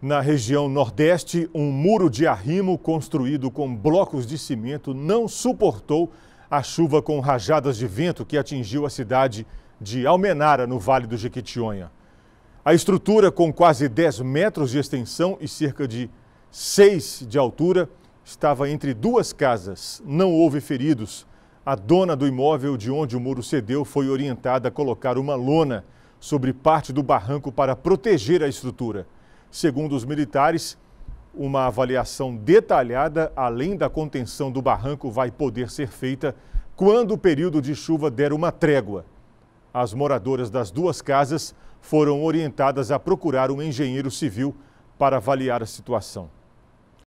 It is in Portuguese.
Na região Nordeste, um muro de arrimo construído com blocos de cimento não suportou a chuva com rajadas de vento que atingiu a cidade de Almenara, no Vale do Jequitinhonha. A estrutura, com quase 10 metros de extensão e cerca de 6 de altura, estava entre duas casas. Não houve feridos. A dona do imóvel de onde o muro cedeu foi orientada a colocar uma lona sobre parte do barranco para proteger a estrutura. Segundo os militares, uma avaliação detalhada, além da contenção do barranco, vai poder ser feita quando o período de chuva der uma trégua. As moradoras das duas casas foram orientadas a procurar um engenheiro civil para avaliar a situação.